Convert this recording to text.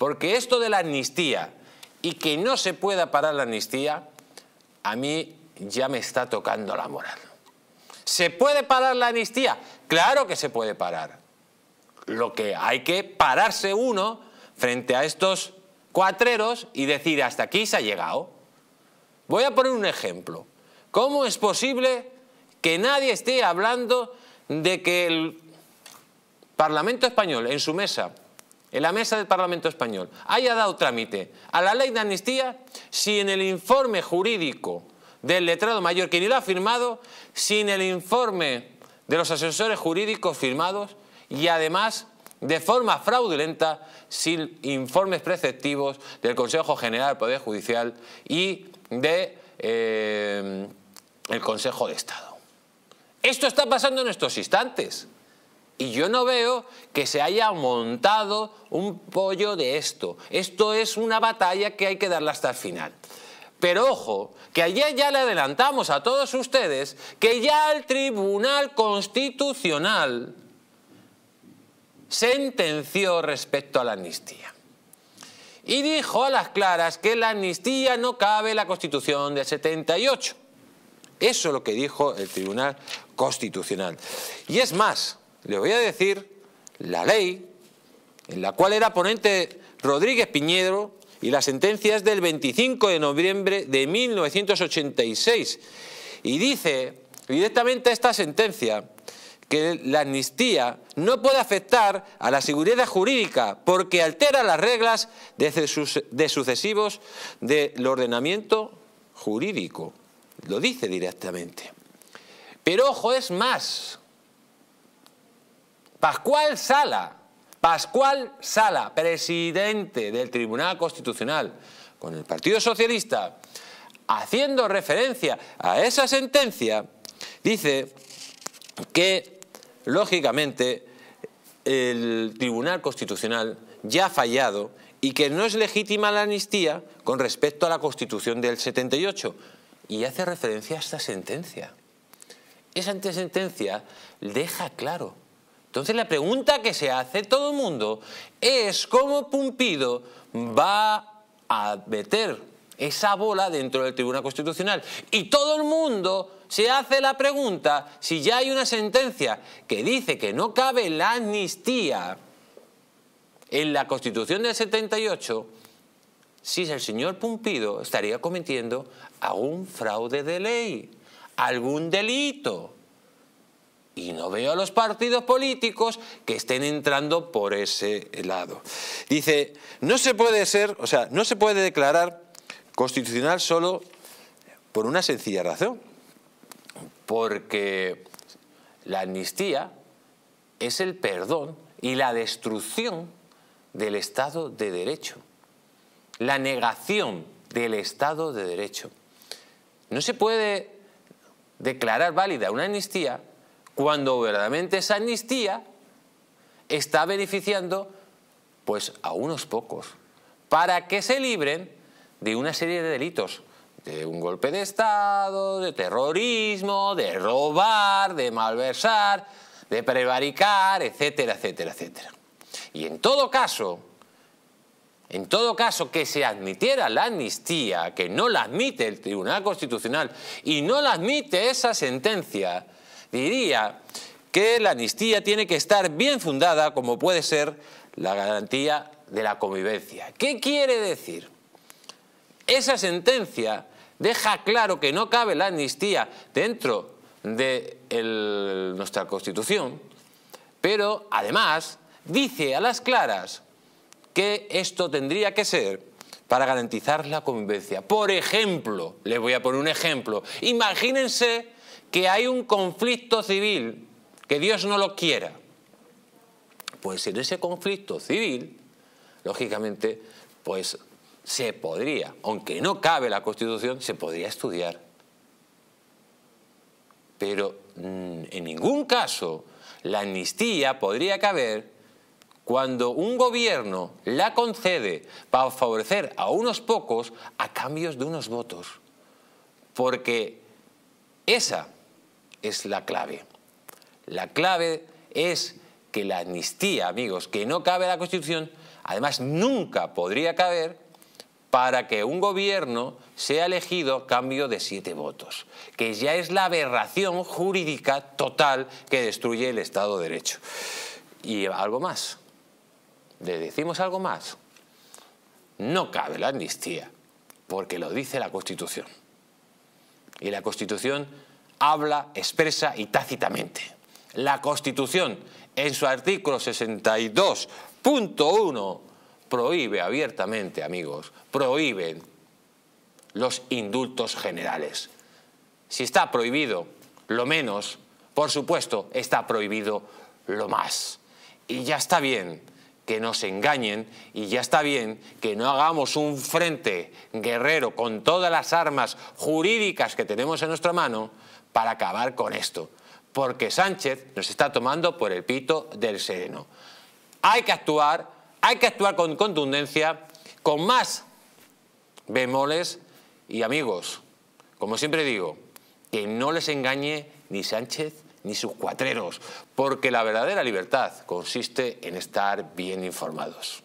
Porque esto de la amnistía y que no se pueda parar la amnistía, a mí ya me está tocando la moral. ¿Se puede parar la amnistía? Claro que se puede parar. Lo que hay que pararse uno frente a estos cuatreros y decir hasta aquí se ha llegado. Voy a poner un ejemplo. ¿Cómo es posible que nadie esté hablando de que el Parlamento español en su mesa en la mesa del Parlamento Español, haya dado trámite a la ley de amnistía sin el informe jurídico del letrado mayor que ni lo ha firmado, sin el informe de los asesores jurídicos firmados y además de forma fraudulenta sin informes preceptivos del Consejo General del Poder Judicial y de eh, Consejo de Estado. Esto está pasando en estos instantes. Y yo no veo que se haya montado un pollo de esto. Esto es una batalla que hay que darla hasta el final. Pero ojo, que ayer ya le adelantamos a todos ustedes que ya el Tribunal Constitucional sentenció respecto a la amnistía. Y dijo a las claras que la amnistía no cabe en la Constitución del 78. Eso es lo que dijo el Tribunal Constitucional. Y es más, le voy a decir la ley en la cual era ponente Rodríguez Piñero y la sentencia es del 25 de noviembre de 1986 y dice directamente esta sentencia que la amnistía no puede afectar a la seguridad jurídica porque altera las reglas de, sucesivos del ordenamiento jurídico. Lo dice directamente. Pero ojo, es más. Pascual Sala, Pascual Sala, presidente del Tribunal Constitucional, con el Partido Socialista, haciendo referencia a esa sentencia, dice que, lógicamente, el Tribunal Constitucional ya ha fallado y que no es legítima la amnistía con respecto a la Constitución del 78. Y hace referencia a esta sentencia. Esa sentencia deja claro entonces la pregunta que se hace todo el mundo es cómo Pumpido va a meter esa bola dentro del Tribunal Constitucional. Y todo el mundo se hace la pregunta si ya hay una sentencia que dice que no cabe la amnistía en la Constitución del 78, si el señor Pumpido estaría cometiendo algún fraude de ley, algún delito y no veo a los partidos políticos que estén entrando por ese lado. Dice, no se puede ser, o sea, no se puede declarar constitucional solo por una sencilla razón, porque la amnistía es el perdón y la destrucción del Estado de Derecho, la negación del Estado de Derecho. No se puede declarar válida una amnistía cuando verdaderamente esa amnistía está beneficiando pues a unos pocos para que se libren de una serie de delitos, de un golpe de Estado, de terrorismo, de robar, de malversar, de prevaricar, etcétera, etcétera, etcétera. Y en todo caso, en todo caso, que se admitiera la amnistía, que no la admite el Tribunal Constitucional y no la admite esa sentencia, diría que la amnistía tiene que estar bien fundada, como puede ser la garantía de la convivencia. ¿Qué quiere decir? Esa sentencia deja claro que no cabe la amnistía dentro de nuestra Constitución, pero además dice a las claras que esto tendría que ser para garantizar la convivencia. Por ejemplo, les voy a poner un ejemplo, imagínense que hay un conflicto civil, que Dios no lo quiera. Pues en ese conflicto civil, lógicamente, pues se podría, aunque no cabe la Constitución, se podría estudiar. Pero mm, en ningún caso la amnistía podría caber cuando un gobierno la concede para favorecer a unos pocos a cambios de unos votos. Porque esa es la clave. La clave es que la amnistía, amigos, que no cabe en la Constitución, además nunca podría caber para que un gobierno sea elegido a cambio de siete votos, que ya es la aberración jurídica total que destruye el Estado de Derecho. Y algo más, le decimos algo más, no cabe la amnistía, porque lo dice la Constitución. Y la Constitución habla expresa y tácitamente. La Constitución, en su artículo 62.1, prohíbe abiertamente, amigos, prohíben los indultos generales. Si está prohibido lo menos, por supuesto, está prohibido lo más. Y ya está bien que nos engañen y ya está bien que no hagamos un frente guerrero con todas las armas jurídicas que tenemos en nuestra mano para acabar con esto. Porque Sánchez nos está tomando por el pito del sereno. Hay que actuar, hay que actuar con contundencia, con más bemoles y amigos. Como siempre digo, que no les engañe ni Sánchez ni sus cuatreros, porque la verdadera libertad consiste en estar bien informados.